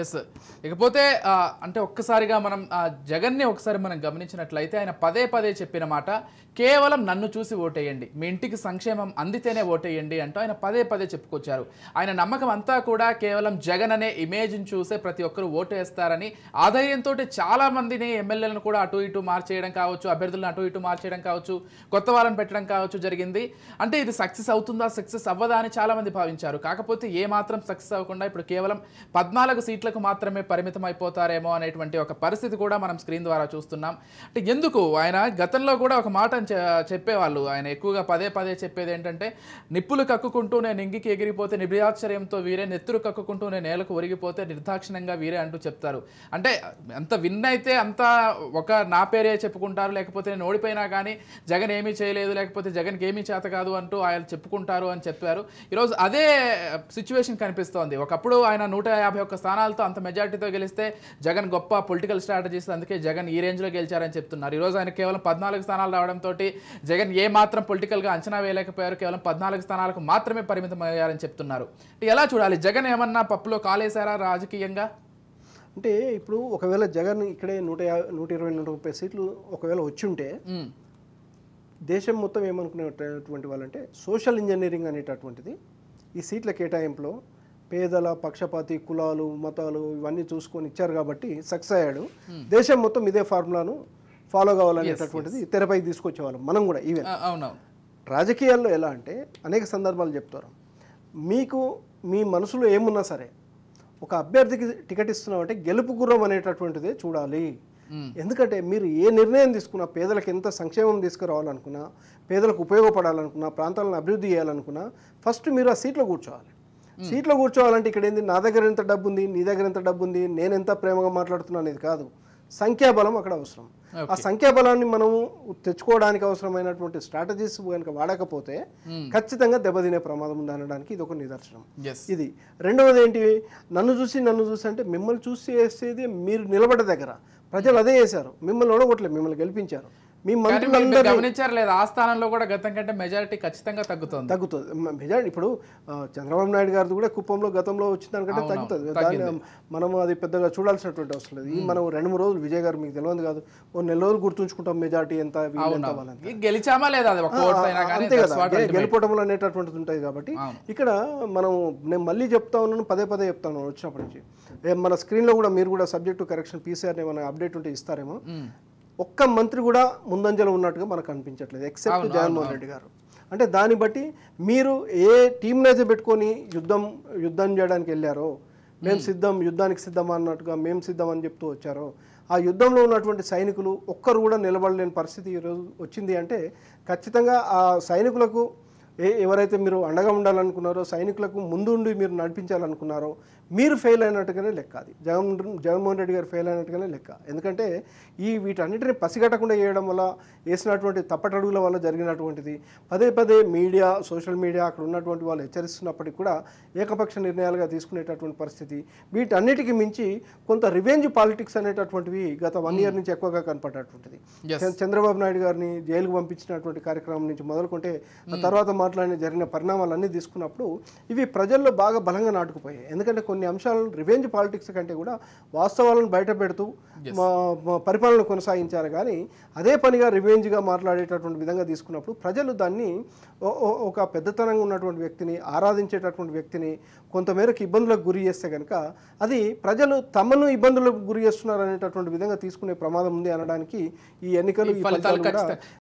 Yes ఇకపోతే అంటే ఒక్కసారిగా మనం జగన్ని ఒకసారి మనం గమనించినట్లయితే ఆయన పదే పదే చెప్పిన మాట కేవలం నన్ను చూసి ఓటేయండి మీ ఇంటికి సంక్షేమం అందితేనే ఓటేయండి అంటూ ఆయన పదే పదే చెప్పుకొచ్చారు ఆయన నమ్మకం అంతా కూడా కేవలం జగన్ అనే ఇమేజ్ని చూసే ప్రతి ఒక్కరు ఓటేస్తారని చాలా చాలామందిని ఎమ్మెల్యేలను కూడా అటు ఇటు మార్చేయడం కావచ్చు అభ్యర్థులను అటు ఇటు మార్చేయడం కావచ్చు కొత్త వాళ్ళని పెట్టడం కావచ్చు జరిగింది అంటే ఇది సక్సెస్ అవుతుందా సక్సెస్ అవ్వదా అని చాలామంది భావించారు కాకపోతే ఏ మాత్రం సక్సెస్ అవ్వకుండా ఇప్పుడు కేవలం పద్నాలుగు సీట్లు సీట్లకు మాత్రమే పరిమితం అయిపోతారేమో అనేటువంటి ఒక పరిస్థితి కూడా మనం స్క్రీన్ ద్వారా చూస్తున్నాం అంటే ఎందుకు ఆయన గతంలో కూడా ఒక మాట చెప్పేవాళ్ళు ఆయన ఎక్కువగా పదే పదే చెప్పేది ఏంటంటే నిప్పులు కక్కుకుంటూ నేను ఇంగికి ఎగిరిపోతే నిబ్రియాశ్చర్యంతో వీరే నెత్తులు కక్కుకుంటూ నేను నేలకు ఒరిగిపోతే నిర్దాక్షిణంగా వీరే అంటూ చెప్తారు అంటే అంత విన్ అయితే అంత ఒక నా పేరే చెప్పుకుంటారు లేకపోతే నేను ఓడిపోయినా కానీ జగన్ ఏమీ చేయలేదు లేకపోతే జగన్కి ఏమీ చేత కాదు అంటూ ఆయన చెప్పుకుంటారు అని చెప్పారు ఈరోజు అదే సిచ్యువేషన్ కనిపిస్తోంది ఒకప్పుడు ఆయన నూట యాభై ఒక్క స్థానాలు స్థానాలతో అంత మెజార్టీతో గెలిస్తే జగన్ గొప్ప పొలిటికల్ స్ట్రాటజీస్ అందుకే జగన్ ఈ రేంజ్లో గెలిచారని చెప్తున్నారు ఈరోజు ఆయన కేవలం పద్నాలుగు స్థానాలు రావడంతో జగన్ ఏ మాత్రం పొలిటికల్గా అంచనా వేయలేకపోయారు కేవలం పద్నాలుగు స్థానాలకు మాత్రమే పరిమితమయ్యారని చెప్తున్నారు ఎలా చూడాలి జగన్ ఏమన్నా పప్పులో కాలేశారా రాజకీయంగా అంటే ఇప్పుడు ఒకవేళ జగన్ ఇక్కడే నూట నూట ఇరవై నూట ముప్పై సీట్లు ఒకవేళ ఉంటే దేశం మొత్తం ఏమనుకునేటువంటి వాళ్ళంటే సోషల్ ఇంజనీరింగ్ అనేటటువంటిది ఈ సీట్ల కేటాయింపులో పేదల పక్షపాతి కులాలు మతాలు ఇవన్నీ చూసుకొని ఇచ్చారు కాబట్టి సక్సెస్ అయ్యాడు దేశం మొత్తం ఇదే ఫార్ములాను ఫాలో కావాలనేటటువంటిది తెరపై తీసుకొచ్చేవాళ్ళం మనం కూడా ఈవెన్ రాజకీయాల్లో ఎలా అంటే అనేక సందర్భాలు చెప్తారు మీకు మీ మనసులో ఏమున్నా సరే ఒక అభ్యర్థికి టికెట్ అంటే గెలుపు గుర్రం అనేటటువంటిదే చూడాలి ఎందుకంటే మీరు ఏ నిర్ణయం తీసుకున్నా పేదలకు ఎంత సంక్షేమం తీసుకురావాలనుకున్నా పేదలకు ఉపయోగపడాలనుకున్నా ప్రాంతాలను అభివృద్ధి చేయాలనుకున్నా ఫస్ట్ మీరు ఆ సీట్లో కూర్చోవాలి సీట్లో కూర్చోవాలంటే ఇక్కడ ఏంది నా దగ్గర ఎంత డబ్బు ఉంది నీ దగ్గర ఎంత డబ్బు ఉంది నేను ఎంత ప్రేమగా మాట్లాడుతున్నా అనేది కాదు సంఖ్యాబలం అక్కడ అవసరం ఆ సంఖ్యాబలాన్ని మనము తెచ్చుకోవడానికి అవసరమైనటువంటి స్ట్రాటజీస్ కనుక వాడకపోతే ఖచ్చితంగా దెబ్బతినే ప్రమాదం ఉంది అనడానికి ఇది ఒక నిదర్శనం ఇది రెండవది ఏంటి నన్ను చూసి నన్ను చూసి అంటే మిమ్మల్ని చూసి వేసేది మీరు నిలబడ్డ దగ్గర ప్రజలు అదే చేశారు మిమ్మల్ని ఓడగొట్టలేదు మిమ్మల్ని గెలిపించారు మీ మంత్రులందరూ గమనించారు లేదా ఆ స్థానంలో కూడా గతం కంటే మెజారిటీ ఖచ్చితంగా తగ్గుతుంది తగ్గుతుంది మెజారిటీ ఇప్పుడు చంద్రబాబు నాయుడు గారిది కూడా కుప్పంలో గతంలో వచ్చిన దానికంటే తగ్గుతుంది దాన్ని మనం అది పెద్దగా చూడాల్సినటువంటి అవసరం లేదు మనం రెండు మూడు రోజులు విజయ్ గారు మీకు తెలియదు కాదు ఓ నెల రోజులు గుర్తుంచుకుంటాం మెజారిటీ ఎంత గెలిచామా లేదా అంతే కదా అనేటటువంటిది ఉంటుంది కాబట్టి ఇక్కడ మనం నేను మళ్ళీ చెప్తా ఉన్నాను పదే పదే చెప్తాను వచ్చినప్పటి నుంచి మన స్క్రీన్లో కూడా మీరు కూడా సబ్జెక్టు కరెక్షన్ పీసీఆర్ ఏమైనా అప్డేట్ ఉంటే ఇస్తారేమో ఒక్క మంత్రి కూడా ముందంజలో ఉన్నట్టుగా మనకు అనిపించట్లేదు ఎక్సెప్ట్ జగన్మోహన్ రెడ్డి గారు అంటే దాన్ని బట్టి మీరు ఏ టీంనైతే పెట్టుకొని యుద్ధం యుద్ధం చేయడానికి వెళ్ళారో మేము సిద్ధం యుద్ధానికి సిద్ధం అన్నట్టుగా మేము సిద్ధం అని చెప్తూ వచ్చారో ఆ యుద్ధంలో ఉన్నటువంటి సైనికులు ఒక్కరు కూడా నిలబడలేని పరిస్థితి ఈరోజు వచ్చింది అంటే ఖచ్చితంగా ఆ సైనికులకు ఏ ఎవరైతే మీరు అండగా ఉండాలనుకున్నారో సైనికులకు ముందుండి మీరు నడిపించాలనుకున్నారో మీరు ఫెయిల్ అయినట్టుగానే లెక్క అది జగన్ జగన్మోహన్ రెడ్డి గారు ఫెయిల్ అయినట్టుగానే లెక్క ఎందుకంటే ఈ వీటన్నిటిని పసిగట్టకుండా చేయడం వల్ల వేసినటువంటి తప్పటడుగుల వల్ల జరిగినటువంటిది పదే పదే మీడియా సోషల్ మీడియా అక్కడ ఉన్నటువంటి వాళ్ళు హెచ్చరిస్తున్నప్పటికీ కూడా ఏకపక్ష నిర్ణయాలుగా తీసుకునేటటువంటి పరిస్థితి వీటన్నిటికీ మించి కొంత రివెంజ్ పాలిటిక్స్ అనేటటువంటివి గత వన్ ఇయర్ hmm. నుంచి ఎక్కువగా కనపడేటువంటిది చంద్రబాబు నాయుడు గారిని జైలుకు పంపించినటువంటి కార్యక్రమం నుంచి మొదలుకుంటే hmm. తర్వాత మొదలైన జరిగిన పరిణామాలన్నీ తీసుకున్నప్పుడు ఇవి ప్రజల్లో బాగా బలంగా నాటుకుపోయాయి ఎందుకంటే కొన్ని అంశాలను రివెంజ్ పాలిటిక్స్ కంటే కూడా వాస్తవాలను బయట పెడుతూ పరిపాలన కొనసాగించారు కానీ అదే పనిగా రివెంజ్గా మాట్లాడేటటువంటి విధంగా తీసుకున్నప్పుడు ప్రజలు దాన్ని ఒక పెద్దతనంగా ఉన్నటువంటి వ్యక్తిని ఆరాధించేటటువంటి వ్యక్తిని కొంతమేరకు ఇబ్బందులకు గురి చేస్తే కనుక అది ప్రజలు తమను ఇబ్బందులకు గురి చేస్తున్నారు అనేటటువంటి విధంగా తీసుకునే ప్రమాదం ఉంది అనడానికి ఈ ఎన్నికలు